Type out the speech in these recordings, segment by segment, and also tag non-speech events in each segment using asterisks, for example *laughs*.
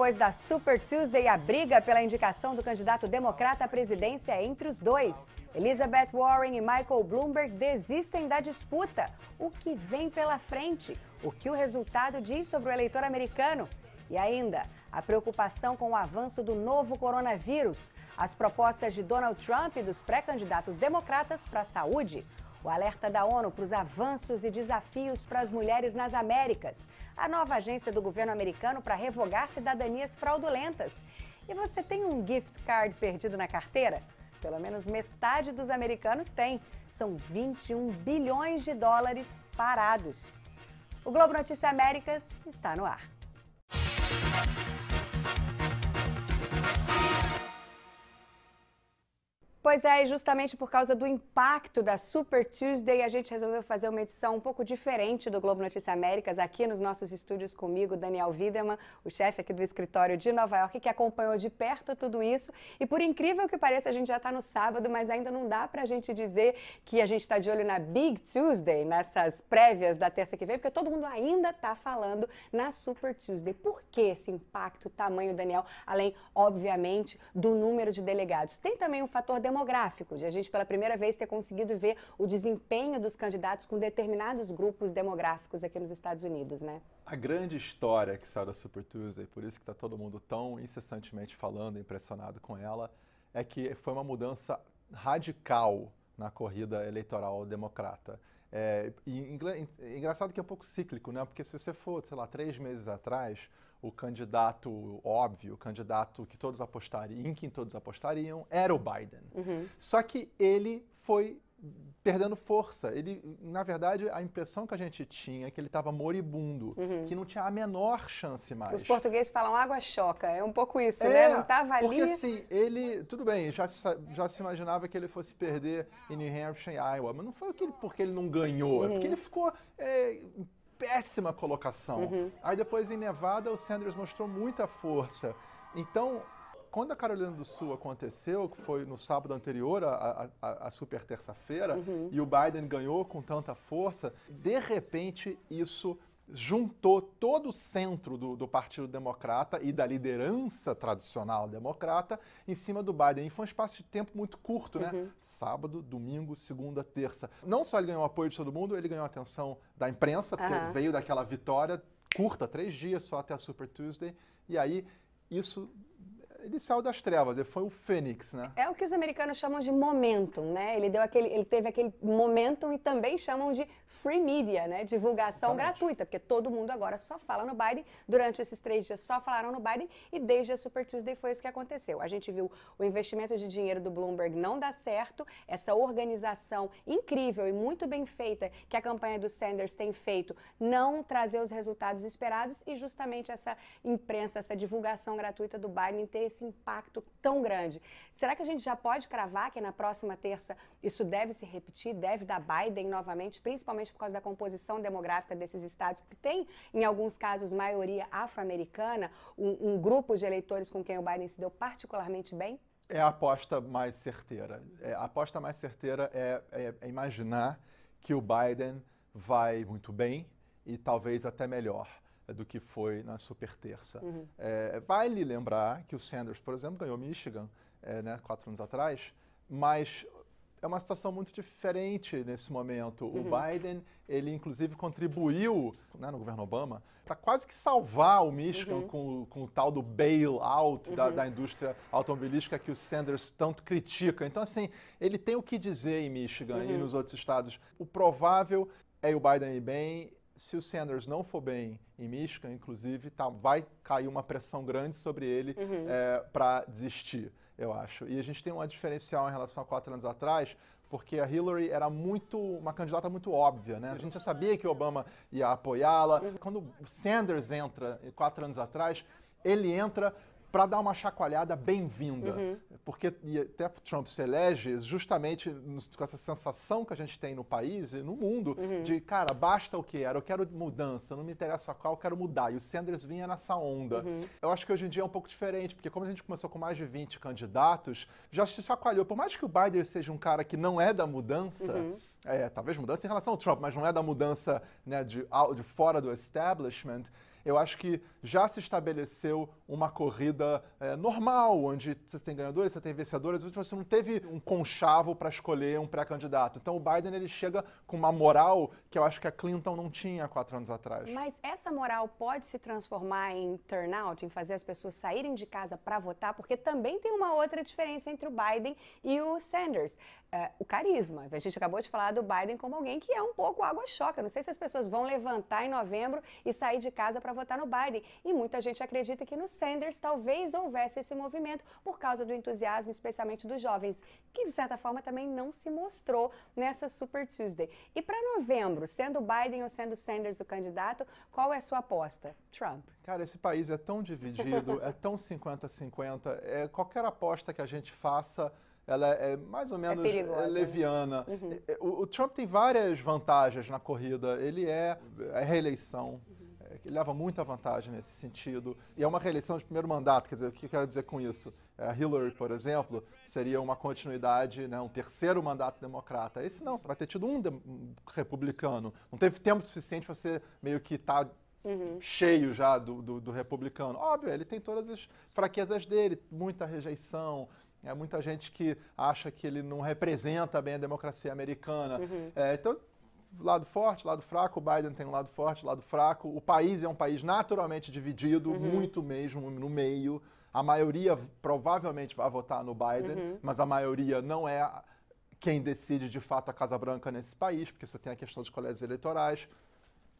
Depois da Super Tuesday, a briga pela indicação do candidato democrata à presidência é entre os dois. Elizabeth Warren e Michael Bloomberg desistem da disputa. O que vem pela frente? O que o resultado diz sobre o eleitor americano? E ainda, a preocupação com o avanço do novo coronavírus, as propostas de Donald Trump e dos pré-candidatos democratas para a saúde. O alerta da ONU para os avanços e desafios para as mulheres nas Américas. A nova agência do governo americano para revogar cidadanias fraudulentas. E você tem um gift card perdido na carteira? Pelo menos metade dos americanos tem. São 21 bilhões de dólares parados. O Globo Notícia Américas está no ar. Pois é, justamente por causa do impacto da Super Tuesday, a gente resolveu fazer uma edição um pouco diferente do Globo Notícia Américas, aqui nos nossos estúdios comigo, Daniel Wiedemann, o chefe aqui do escritório de Nova York, que acompanhou de perto tudo isso. E por incrível que pareça, a gente já está no sábado, mas ainda não dá para a gente dizer que a gente está de olho na Big Tuesday, nessas prévias da terça que vem, porque todo mundo ainda está falando na Super Tuesday. Por que esse impacto, tamanho, Daniel? Além, obviamente, do número de delegados. Tem também um fator demográfico, de a gente pela primeira vez ter conseguido ver o desempenho dos candidatos com determinados grupos demográficos aqui nos Estados Unidos, né? A grande história que saiu da Super Tuesday, por isso que está todo mundo tão incessantemente falando, impressionado com ela, é que foi uma mudança radical na corrida eleitoral democrata. É, e, engraçado que é um pouco cíclico, né? Porque se você for, sei lá, três meses atrás, o candidato óbvio, o candidato que todos apostariam, em quem todos apostariam, era o Biden. Uhum. Só que ele foi perdendo força. Ele, na verdade, a impressão que a gente tinha é que ele estava moribundo, uhum. que não tinha a menor chance mais. Os portugueses falam água choca, é um pouco isso, é, né? Não estava ali. Porque assim, ele, tudo bem, já, já se imaginava que ele fosse perder em New Hampshire e Iowa, mas não foi aquele porque ele não ganhou, uhum. é porque uhum. ele ficou é, péssima colocação. Uhum. Aí depois em Nevada o Sanders mostrou muita força. Então, quando a Carolina do Sul aconteceu, que foi no sábado anterior à, super terça-feira, uhum. e o Biden ganhou com tanta força, de repente isso juntou todo o centro do, do, Partido Democrata e da liderança tradicional democrata em cima do Biden. E foi um espaço de tempo muito curto, né? Uhum. Sábado, domingo, segunda, terça. Não só ele ganhou o apoio de todo mundo, ele ganhou a atenção da imprensa, porque uhum. veio daquela vitória curta, três dias só até a Super Tuesday. E aí isso ele saiu das trevas, ele foi o fênix, né? É o que os americanos chamam de momentum, né? Ele, deu aquele, ele teve aquele momentum e também chamam de free media, né? Divulgação Exatamente. gratuita, porque todo mundo agora só fala no Biden. Durante esses três dias só falaram no Biden e desde a Super Tuesday foi isso que aconteceu. A gente viu o investimento de dinheiro do Bloomberg não dar certo, essa organização incrível e muito bem feita que a campanha do Sanders tem feito não trazer os resultados esperados e justamente essa imprensa, essa divulgação gratuita do Biden ter esse impacto tão grande. Será que a gente já pode cravar que na próxima terça isso deve se repetir, deve dar Biden novamente, principalmente por causa da composição demográfica desses estados, que tem, em alguns casos, maioria afro-americana, um, um grupo de eleitores com quem o Biden se deu particularmente bem? É a aposta mais certeira. É, a aposta mais certeira é, é, é, imaginar que o Biden vai muito bem e talvez até melhor do que foi na super terça. Uhum. É, vale lembrar que o Sanders, por exemplo, ganhou Michigan é, né, quatro anos atrás, mas é uma situação muito diferente nesse momento. Uhum. O Biden, ele inclusive contribuiu né, no governo Obama para quase que salvar o Michigan uhum. com, com, o tal do bailout uhum. da, da, indústria automobilística que o Sanders tanto critica. Então, assim, ele tem o que dizer em Michigan e uhum. nos outros estados. O provável é o Biden ir bem se o Sanders não for bem em Michigan, inclusive, tá, vai cair uma pressão grande sobre ele uhum. é, para desistir, eu acho. E a gente tem uma diferencial em relação a quatro anos atrás, porque a Hillary era muito uma candidata muito óbvia, né? A gente já sabia que o Obama ia apoiá-la. Uhum. Quando o Sanders entra, quatro anos atrás, ele entra para dar uma chacoalhada bem-vinda. Uhum. Porque até Trump se elege justamente com essa sensação que a gente tem no país e no mundo uhum. de, cara, basta o que era, eu quero mudança, não me interessa qual, eu quero mudar. E o Sanders vinha nessa onda. Uhum. Eu acho que hoje em dia é um pouco diferente, porque como a gente começou com mais de 20 candidatos, já se chacoalhou. Por mais que o Biden seja um cara que não é da mudança, uhum. é, talvez mudança em relação ao Trump, mas não é da mudança né, de, de fora do establishment, eu acho que já se estabeleceu uma corrida é, normal, onde você tem ganhadores, você tem vencedores, você não teve um conchavo para escolher um pré-candidato. Então o Biden ele chega com uma moral que eu acho que a Clinton não tinha há quatro anos atrás. Mas essa moral pode se transformar em turnout, em fazer as pessoas saírem de casa para votar, porque também tem uma outra diferença entre o Biden e o Sanders. É, o carisma. A gente acabou de falar do Biden como alguém que é um pouco água-choca. Não sei se as pessoas vão levantar em novembro e sair de casa para votar no Biden. E muita gente acredita que no Sanders talvez houvesse esse movimento por causa do entusiasmo, especialmente dos jovens, que de certa forma também não se mostrou nessa Super Tuesday. E para novembro, novembro, sendo Biden ou sendo Sanders o candidato, qual é a sua aposta? Trump. Cara, esse país é tão dividido, é tão 50-50. É, qualquer aposta que a gente faça ela é, é mais ou é menos é né? leviana. Uhum. É, o, o, Trump tem várias vantagens na corrida. Ele é a reeleição, é, leva muita vantagem nesse sentido. E é uma reeleição de primeiro mandato, quer dizer, o que eu quero dizer com isso? É, Hillary, por exemplo, seria uma continuidade, né, um terceiro mandato democrata. Esse não, você vai ter tido um, um republicano. Não teve tempo suficiente para você meio que estar. Tá Uhum. cheio já do, do, do, republicano. Óbvio, ele tem todas as fraquezas dele, muita rejeição, é muita gente que acha que ele não representa bem a democracia americana. Uhum. É, então lado forte, lado fraco, o Biden tem um lado forte, lado fraco. O país é um país naturalmente dividido, uhum. muito mesmo no meio. A maioria provavelmente vai votar no Biden, uhum. mas a maioria não é quem decide de fato a Casa Branca nesse país, porque você tem a questão dos colégios eleitorais.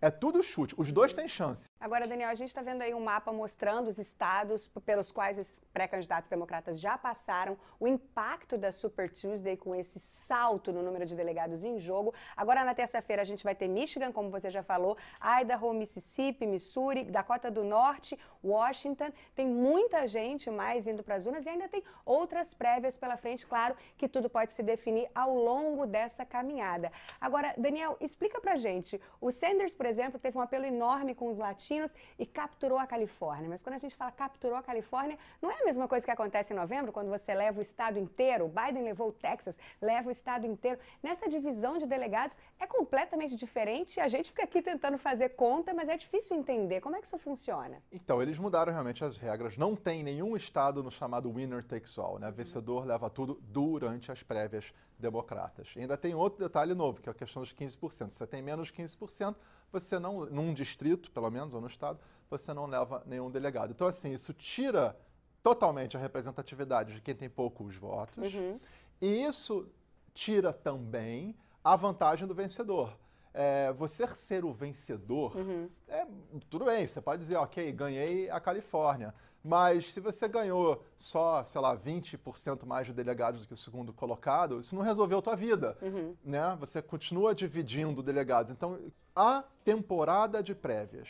É tudo chute. Os dois têm chance. Agora, Daniel, a gente está vendo aí um mapa mostrando os estados pelos quais esses pré-candidatos democratas já passaram, o impacto da Super Tuesday com esse salto no número de delegados em jogo. Agora, na terça-feira, a gente vai ter Michigan, como você já falou, Idaho, Mississippi, Missouri, Dakota do Norte, Washington. Tem muita gente mais indo para as urnas e ainda tem outras prévias pela frente. Claro que tudo pode se definir ao longo dessa caminhada. Agora, Daniel, explica para gente. O Sanders, por exemplo, teve um apelo enorme com os latinos e capturou a Califórnia. Mas quando a gente fala capturou a Califórnia, não é a mesma coisa que acontece em novembro, quando você leva o estado inteiro. O Biden levou o Texas, leva o estado inteiro. Nessa divisão de delegados é completamente diferente e a gente fica aqui tentando fazer conta, mas é difícil entender. Como é que isso funciona? Então, eles mudaram realmente as regras. Não tem nenhum estado no chamado winner takes all, né? Vencedor leva tudo durante as prévias democratas. E ainda tem outro detalhe novo, que é a questão dos 15%. Você tem menos 15%, você não, num distrito, pelo menos, ou no estado, você não leva nenhum delegado. Então, assim, isso tira totalmente a representatividade de quem tem poucos votos. Uhum. E isso tira também a vantagem do vencedor. É, você ser o vencedor, uhum. é, tudo bem, você pode dizer, ok, ganhei a Califórnia. Mas se você ganhou só, sei lá, 20% mais de delegados do que o segundo colocado, isso não resolveu a tua vida, uhum. né? Você continua dividindo delegados. Então, a temporada de prévias,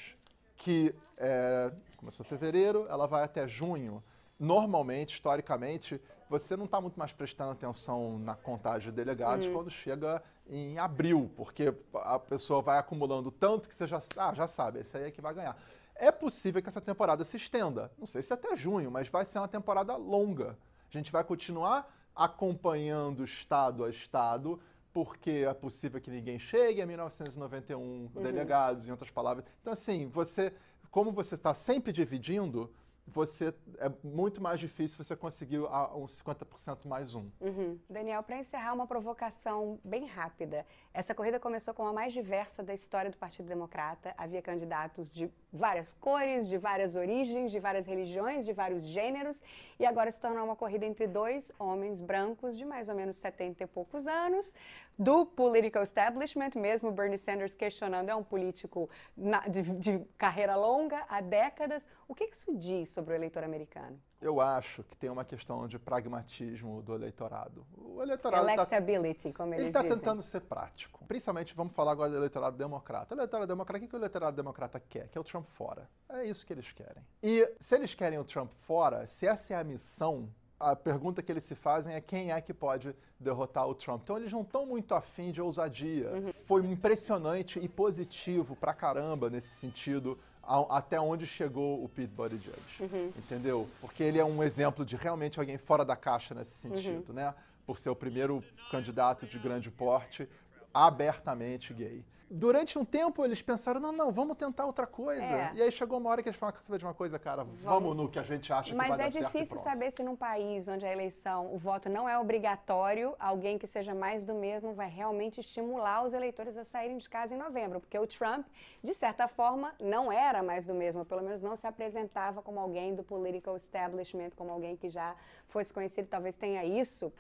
que é, começou em fevereiro, ela vai até junho. Normalmente, historicamente, você não está muito mais prestando atenção na contagem de delegados uhum. quando chega em abril, porque a pessoa vai acumulando tanto que você já, ah, já sabe, esse aí é que vai ganhar. É possível que essa temporada se estenda. Não sei se até junho, mas vai ser uma temporada longa. A gente vai continuar acompanhando estado a estado, porque é possível que ninguém chegue a 1991, uhum. delegados, em outras palavras. Então, assim, você, como você está sempre dividindo, você é muito mais difícil você conseguir a, 50% mais um. Uhum. Daniel, para encerrar, uma provocação bem rápida. Essa corrida começou com a mais diversa da história do Partido Democrata. Havia candidatos de várias cores, de várias origens, de várias religiões, de vários gêneros. E agora se tornou uma corrida entre dois homens brancos de mais ou menos 70 e poucos anos, do political establishment, mesmo Bernie Sanders questionando, é um político na, de, de carreira longa, há décadas. O que isso diz? sobre o eleitor americano? Eu acho que tem uma questão de pragmatismo do eleitorado. O eleitorado tá Electability, tá, como eles Ele está tentando ser prático. Principalmente, vamos falar agora do eleitorado democrata. O eleitorado democrata, o que o eleitorado democrata quer? Que é o Trump fora. É isso que eles querem. E se eles querem o Trump fora, se essa é a missão a pergunta que eles se fazem é quem é que pode derrotar o Trump. Então eles não estão muito afim de ousadia. Uhum. Foi impressionante e positivo pra caramba nesse sentido a, até onde chegou o Pete Buttigieg, uhum. entendeu? Porque ele é um exemplo de realmente alguém fora da caixa nesse uhum. sentido, uhum. né? Por ser o primeiro candidato de grande porte, abertamente gay. Durante um tempo eles pensaram, não, não, vamos tentar outra coisa. É. E aí chegou uma hora que eles falaram, saber de uma coisa, cara, vamos, vamos, no que a gente acha Mas que vai é dar certo. Mas é difícil saber se num país onde a eleição, o voto não é obrigatório, alguém que seja mais do mesmo vai realmente estimular os eleitores a saírem de casa em novembro, porque o Trump, de certa forma, não era mais do mesmo, pelo menos não se apresentava como alguém do political establishment, como alguém que já fosse conhecido, talvez tenha isso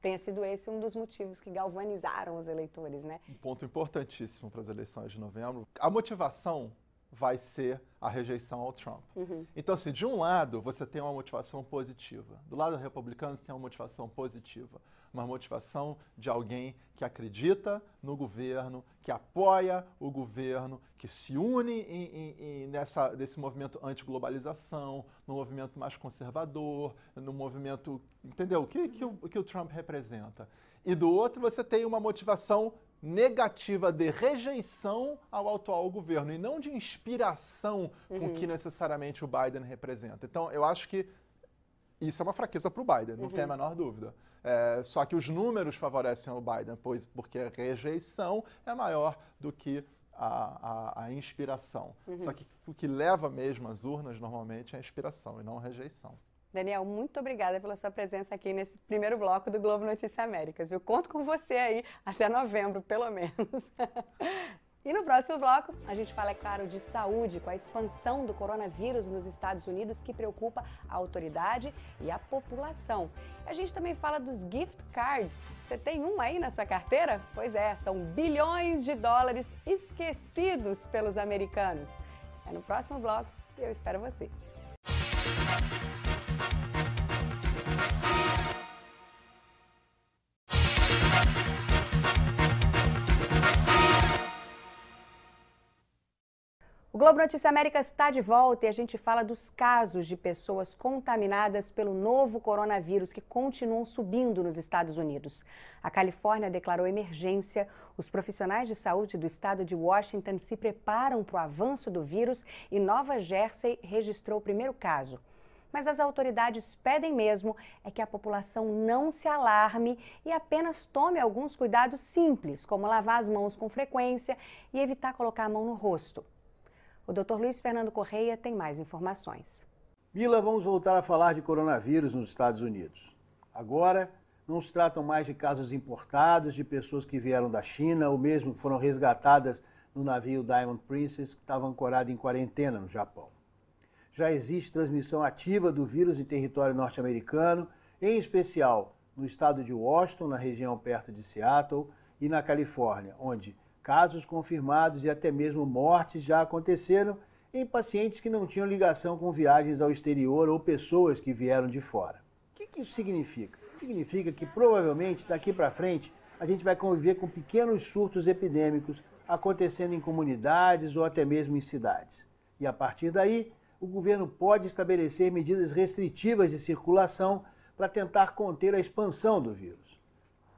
tenha sido esse um dos motivos que galvanizaram os eleitores, né? Um ponto importantíssimo para as eleições de novembro. A motivação vai ser a rejeição ao Trump. Uhum. Então, assim, de um lado, você tem uma motivação positiva. Do lado republicano, você tem uma motivação positiva. Uma motivação de alguém que acredita no governo, que apoia o governo, que se une em, em, em nessa, nesse movimento anti-globalização, no movimento mais conservador, no movimento. Entendeu? O que, que, o, que o Trump representa? E do outro, você tem uma motivação negativa de rejeição ao atual governo e não de inspiração uhum. com que necessariamente o Biden representa. Então, eu acho que isso é uma fraqueza para o Biden, não uhum. tem a menor dúvida. É, só que os números favorecem o Biden, pois porque a rejeição é maior do que a, a, a inspiração. Uhum. Só que o que leva mesmo às urnas normalmente é a inspiração e não a rejeição. Daniel, muito obrigada pela sua presença aqui nesse primeiro bloco do Globo Notícia Américas, viu? Conto com você aí até novembro, pelo menos. *laughs* E no próximo bloco, a gente fala, é claro, de saúde, com a expansão do coronavírus nos Estados Unidos que preocupa a autoridade e a população. A gente também fala dos gift cards. Você tem um aí na sua carteira? Pois é, são bilhões de dólares esquecidos pelos americanos. É no próximo bloco e eu espero você. Globo Notícia América está de volta e a gente fala dos casos de pessoas contaminadas pelo novo coronavírus que continuam subindo nos Estados Unidos. A Califórnia declarou emergência. Os profissionais de saúde do estado de Washington se preparam para o avanço do vírus e Nova Jersey registrou o primeiro caso mas as autoridades pedem mesmo é que a população não se alarme e apenas tome alguns cuidados simples, como lavar as mãos com frequência e evitar colocar a mão no rosto. O Dr. Luiz Fernando Correia tem mais informações. Mila, vamos voltar a falar de coronavírus nos Estados Unidos. Agora, não se tratam mais de casos importados, de pessoas que vieram da China ou mesmo foram resgatadas no navio Diamond Princess, que estava ancorado em quarentena no Japão. Já existe transmissão ativa do vírus em território norte-americano, em especial no estado de Washington, na região perto de Seattle, e na Califórnia, onde Casos confirmados e até mesmo mortes já aconteceram em pacientes que não tinham ligação com viagens ao exterior ou pessoas que vieram de fora. O que, que isso significa? Significa que provavelmente daqui para frente a gente vai conviver com pequenos surtos epidêmicos acontecendo em comunidades ou até mesmo em cidades. E a partir daí, o governo pode estabelecer medidas restritivas de circulação para tentar conter a expansão do vírus.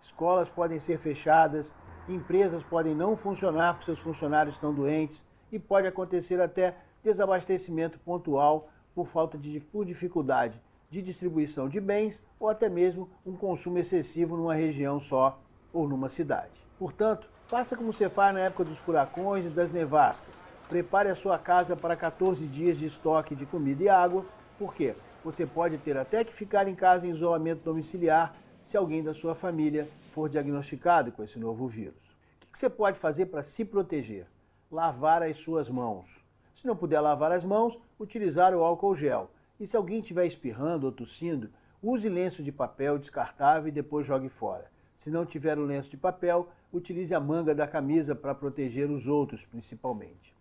Escolas podem ser fechadas, empresas podem não funcionar porque seus funcionários estão doentes e pode acontecer até desabastecimento pontual por falta de por dificuldade de distribuição de bens ou até mesmo um consumo excessivo numa região só ou numa cidade. Portanto, faça como você faz na época dos furacões e das nevascas. Prepare a sua casa para 14 dias de estoque de comida e água, porque você pode ter até que ficar em casa em isolamento domiciliar se alguém da sua família for diagnosticado com esse novo vírus. O que você pode fazer para se proteger? Lavar as suas mãos. Se não puder lavar as mãos, utilizar o álcool gel. E se alguém estiver espirrando ou tossindo, use lenço de papel descartável e depois jogue fora. Se não tiver o lenço de papel, utilize a manga da camisa para proteger os outros, principalmente.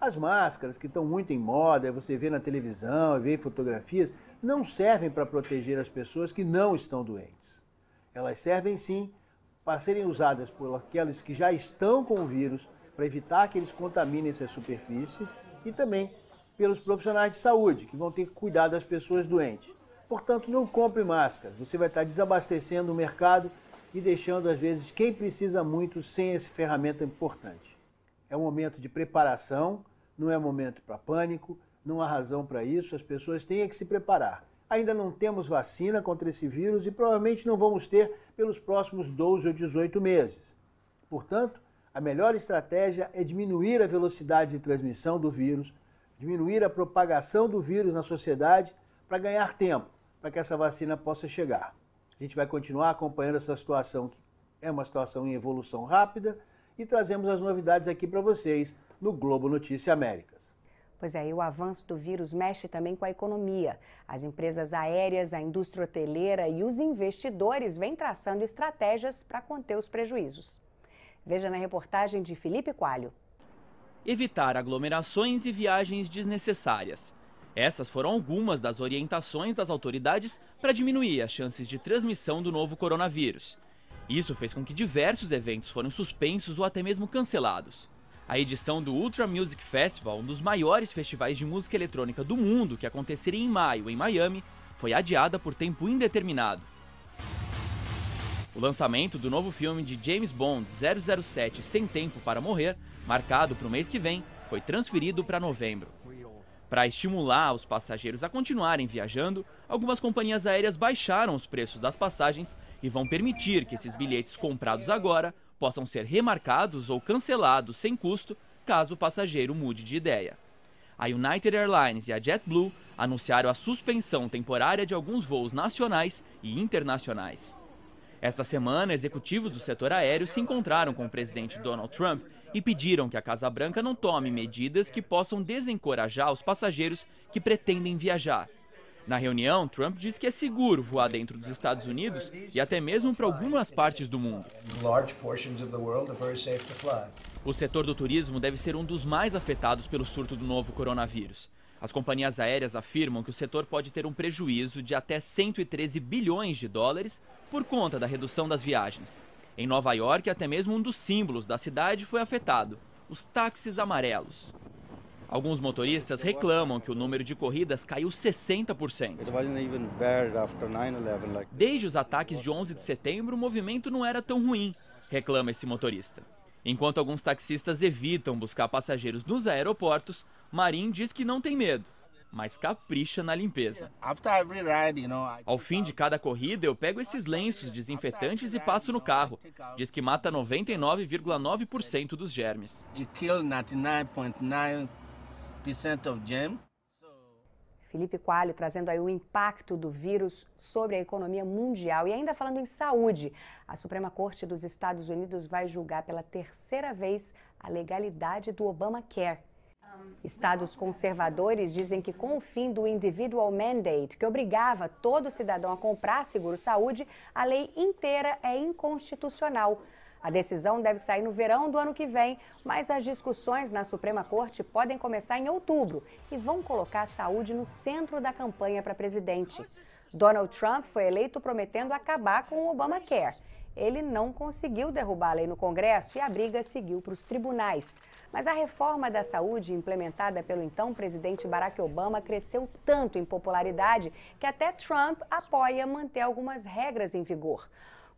As máscaras que estão muito em moda, você vê na televisão, vê em fotografias, não servem para proteger as pessoas que não estão doentes. Elas servem sim para serem usadas por aqueles que já estão com o vírus, para evitar que eles contaminem essas superfícies e também pelos profissionais de saúde, que vão ter que cuidar das pessoas doentes. Portanto, não compre máscaras, você vai estar desabastecendo o mercado e deixando, às vezes, quem precisa muito sem essa ferramenta importante. É um momento de preparação, não é momento para pânico, não há razão para isso, as pessoas têm é que se preparar. Ainda não temos vacina contra esse vírus e provavelmente não vamos ter pelos próximos 12 ou 18 meses. Portanto, a melhor estratégia é diminuir a velocidade de transmissão do vírus, diminuir a propagação do vírus na sociedade para ganhar tempo, para que essa vacina possa chegar. A gente vai continuar acompanhando essa situação, que é uma situação em evolução rápida, e trazemos as novidades aqui para vocês no Globo Notícia América. Pois é, e o avanço do vírus mexe também com a economia. As empresas aéreas, a indústria hoteleira e os investidores vêm traçando estratégias para conter os prejuízos. Veja na reportagem de Felipe Coalho. Evitar aglomerações e viagens desnecessárias. Essas foram algumas das orientações das autoridades para diminuir as chances de transmissão do novo coronavírus. Isso fez com que diversos eventos foram suspensos ou até mesmo cancelados. A edição do Ultra Music Festival, um dos maiores festivais de música eletrônica do mundo que aconteceria em maio em Miami, foi adiada por tempo indeterminado. O lançamento do novo filme de James Bond 007 Sem Tempo para Morrer, marcado para o mês que vem, foi transferido para novembro. Para estimular os passageiros a continuarem viajando, algumas companhias aéreas baixaram os preços das passagens e vão permitir que esses bilhetes comprados agora possam ser remarcados ou cancelados sem custo caso o passageiro mude de ideia. A United Airlines e a JetBlue anunciaram a suspensão temporária de alguns voos nacionais e internacionais. Esta semana, executivos do setor aéreo se encontraram com o presidente Donald Trump e pediram que a Casa Branca não tome medidas que possam desencorajar os passageiros que pretendem viajar na reunião, Trump disse que é seguro voar dentro dos Estados Unidos e até mesmo para algumas partes do mundo. O setor do turismo deve ser um dos mais afetados pelo surto do novo coronavírus. As companhias aéreas afirmam que o setor pode ter um prejuízo de até 113 bilhões de dólares por conta da redução das viagens. Em Nova York, até mesmo um dos símbolos da cidade foi afetado: os táxis amarelos. Alguns motoristas reclamam que o número de corridas caiu 60%. Desde os ataques de 11 de setembro, o movimento não era tão ruim, reclama esse motorista. Enquanto alguns taxistas evitam buscar passageiros nos aeroportos, Marim diz que não tem medo, mas capricha na limpeza. Ao fim de cada corrida, eu pego esses lenços desinfetantes e passo no carro. Diz que mata 99,9% dos germes jam. Felipe Coalho trazendo aí o impacto do vírus sobre a economia mundial. E ainda falando em saúde, a Suprema Corte dos Estados Unidos vai julgar pela terceira vez a legalidade do Obamacare. Estados conservadores dizem que, com o fim do individual mandate, que obrigava todo cidadão a comprar seguro-saúde, a lei inteira é inconstitucional. A decisão deve sair no verão do ano que vem, mas as discussões na Suprema Corte podem começar em outubro e vão colocar a saúde no centro da campanha para presidente. Donald Trump foi eleito prometendo acabar com o Obamacare. Ele não conseguiu derrubar a lei no Congresso e a briga seguiu para os tribunais. Mas a reforma da saúde, implementada pelo então presidente Barack Obama, cresceu tanto em popularidade que até Trump apoia manter algumas regras em vigor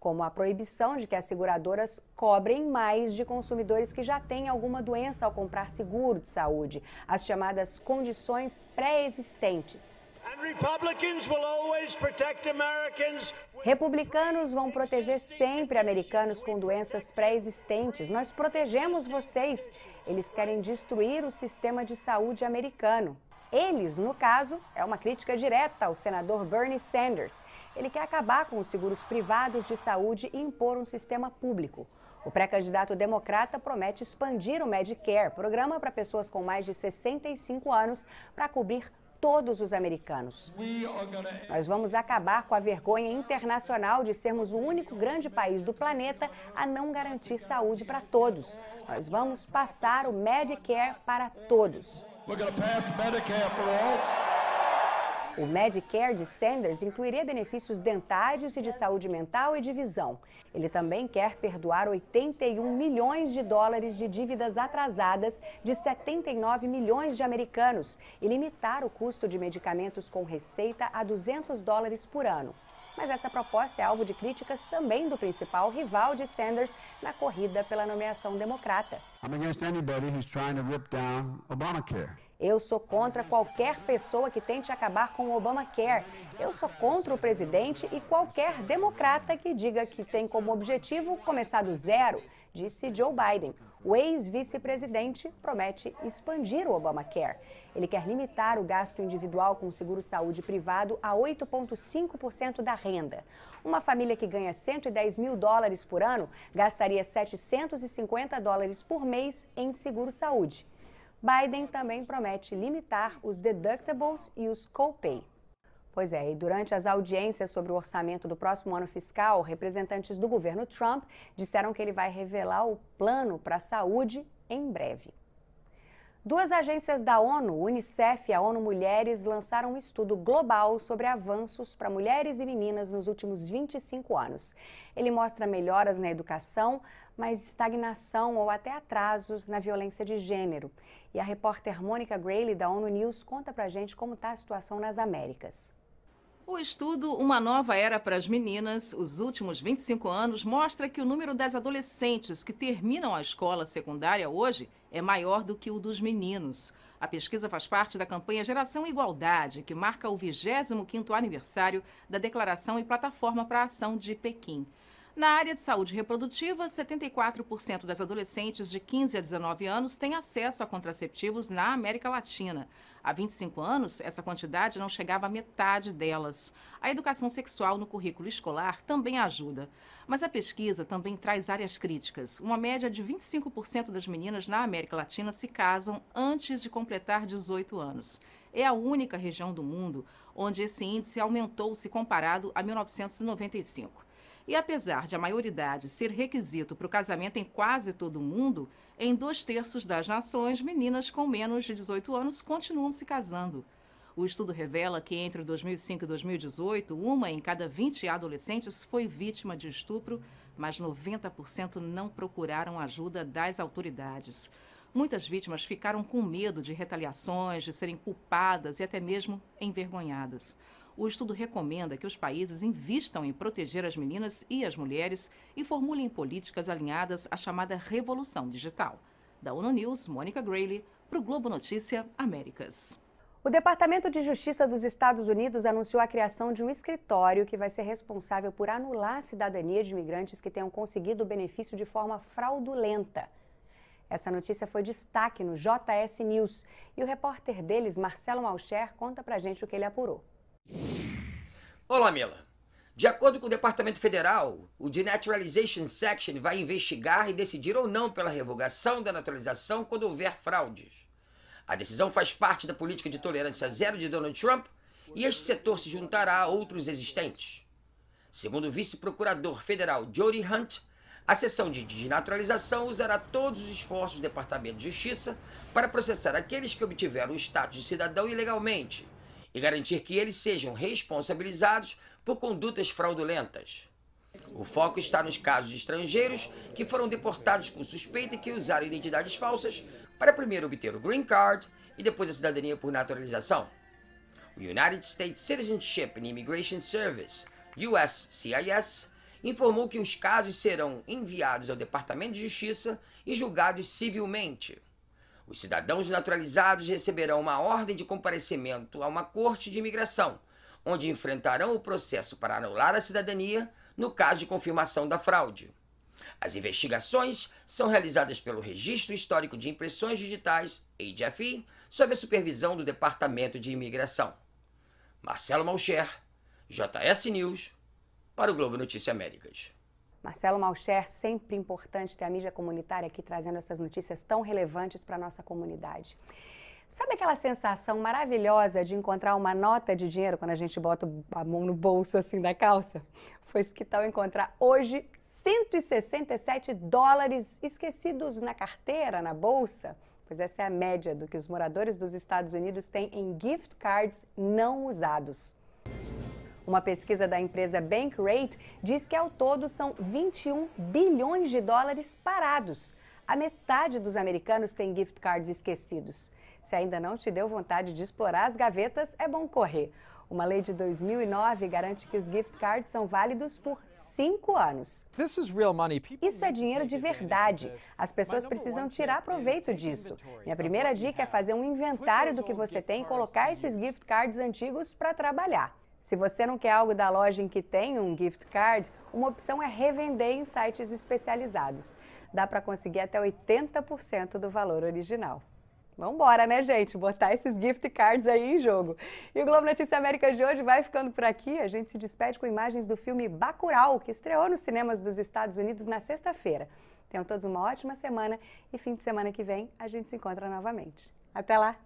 como a proibição de que as seguradoras cobrem mais de consumidores que já têm alguma doença ao comprar seguro de saúde, as chamadas condições pré-existentes. Republicanos vão proteger sempre americanos com doenças pré-existentes. Nós protegemos vocês. Eles querem destruir o sistema de saúde americano. Eles, no caso, é uma crítica direta ao senador Bernie Sanders. Ele quer acabar com os seguros privados de saúde e impor um sistema público. O pré-candidato democrata promete expandir o Medicare, programa para pessoas com mais de 65 anos, para cobrir todos os americanos. Nós vamos acabar com a vergonha internacional de sermos o único grande país do planeta a não garantir saúde para todos. Nós vamos passar o Medicare para todos. O Medicare de Sanders incluiria benefícios dentários e de saúde mental e de visão. Ele também quer perdoar 81 milhões de dólares de dívidas atrasadas de 79 milhões de americanos e limitar o custo de medicamentos com receita a 200 dólares por ano mas essa proposta é alvo de críticas também do principal rival de Sanders na corrida pela nomeação democrata. Eu sou contra qualquer pessoa que tente acabar com o Obamacare. Eu sou contra o presidente e qualquer democrata que diga que tem como objetivo começar do zero, disse Joe Biden. O ex-vice-presidente promete expandir o Obamacare. Ele quer limitar o gasto individual com seguro-saúde privado a 8,5% da renda. Uma família que ganha 110 mil dólares por ano gastaria 750 dólares por mês em seguro-saúde. Biden também promete limitar os deductibles e os copay. Pois é, e durante as audiências sobre o orçamento do próximo ano fiscal, representantes do governo Trump disseram que ele vai revelar o plano para a saúde em breve. Duas agências da ONU, Unicef e a ONU Mulheres, lançaram um estudo global sobre avanços para mulheres e meninas nos últimos 25 anos. Ele mostra melhoras na educação, mas estagnação ou até atrasos na violência de gênero. E a repórter Mônica Grayley, da ONU News, conta pra gente como está a situação nas Américas. O estudo Uma Nova Era para as Meninas, os últimos 25 anos, mostra que o número das adolescentes que terminam a escola secundária hoje é maior do que o dos meninos. A pesquisa faz parte da campanha Geração Igualdade, que marca o 25º aniversário da Declaração e Plataforma para a Ação de Pequim. Na área de saúde reprodutiva, 74% das adolescentes de 15 a 19 anos têm acesso a contraceptivos na América Latina. Há 25 anos, essa quantidade não chegava à metade delas. A educação sexual no currículo escolar também ajuda. Mas a pesquisa também traz áreas críticas. Uma média de 25% das meninas na América Latina se casam antes de completar 18 anos. É a única região do mundo onde esse índice aumentou se comparado a 1995. E apesar de a maioridade ser requisito para o casamento em quase todo o mundo, em dois terços das nações, meninas com menos de 18 anos continuam se casando. O estudo revela que entre 2005 e 2018, uma em cada 20 adolescentes foi vítima de estupro, mas 90% não procuraram ajuda das autoridades. Muitas vítimas ficaram com medo de retaliações, de serem culpadas e até mesmo envergonhadas o estudo recomenda que os países invistam em proteger as meninas e as mulheres e formulem políticas alinhadas à chamada revolução digital. Da ONU News, Mônica Grayley, para o Globo Notícia Américas. O Departamento de Justiça dos Estados Unidos anunciou a criação de um escritório que vai ser responsável por anular a cidadania de imigrantes que tenham conseguido o benefício de forma fraudulenta. Essa notícia foi destaque no JS News e o repórter deles, Marcelo Malcher, conta pra gente o que ele apurou. Olá, Mila. De acordo com o Departamento Federal, o Denaturalization Section vai investigar e decidir ou não pela revogação da naturalização quando houver fraudes. A decisão faz parte da política de tolerância zero de Donald Trump e este setor se juntará a outros existentes. Segundo o vice-procurador federal Jody Hunt, a seção de desnaturalização usará todos os esforços do Departamento de Justiça para processar aqueles que obtiveram o status de cidadão ilegalmente e garantir que eles sejam responsabilizados por condutas fraudulentas. O foco está nos casos de estrangeiros que foram deportados com suspeita e que usaram identidades falsas para primeiro obter o green card e depois a cidadania por naturalização. O United States Citizenship and Immigration Service, USCIS, informou que os casos serão enviados ao Departamento de Justiça e julgados civilmente. Os cidadãos naturalizados receberão uma ordem de comparecimento a uma corte de imigração, onde enfrentarão o processo para anular a cidadania no caso de confirmação da fraude. As investigações são realizadas pelo Registro Histórico de Impressões Digitais, HFI, sob a supervisão do Departamento de Imigração. Marcelo Malcher, JS News, para o Globo Notícia Américas. Marcelo Malcher, sempre importante ter a mídia comunitária aqui trazendo essas notícias tão relevantes para a nossa comunidade. Sabe aquela sensação maravilhosa de encontrar uma nota de dinheiro quando a gente bota a mão no bolso assim da calça? Pois que tal encontrar hoje 167 dólares esquecidos na carteira, na bolsa? Pois essa é a média do que os moradores dos Estados Unidos têm em gift cards não usados. Uma pesquisa da empresa Bankrate diz que ao todo são 21 bilhões de dólares parados. A metade dos americanos tem gift cards esquecidos. Se ainda não te deu vontade de explorar as gavetas, é bom correr. Uma lei de 2009 garante que os gift cards são válidos por cinco anos. Isso é dinheiro de verdade. As pessoas precisam tirar proveito disso. Minha primeira dica é fazer um inventário do que você tem e colocar esses gift cards antigos para trabalhar. Se você não quer algo da loja em que tem um gift card, uma opção é revender em sites especializados. Dá para conseguir até 80% do valor original. Vambora, né, gente? Botar esses gift cards aí em jogo. E o Globo Notícia América de hoje vai ficando por aqui. A gente se despede com imagens do filme Bacurau, que estreou nos cinemas dos Estados Unidos na sexta-feira. Tenham todos uma ótima semana e fim de semana que vem a gente se encontra novamente. Até lá!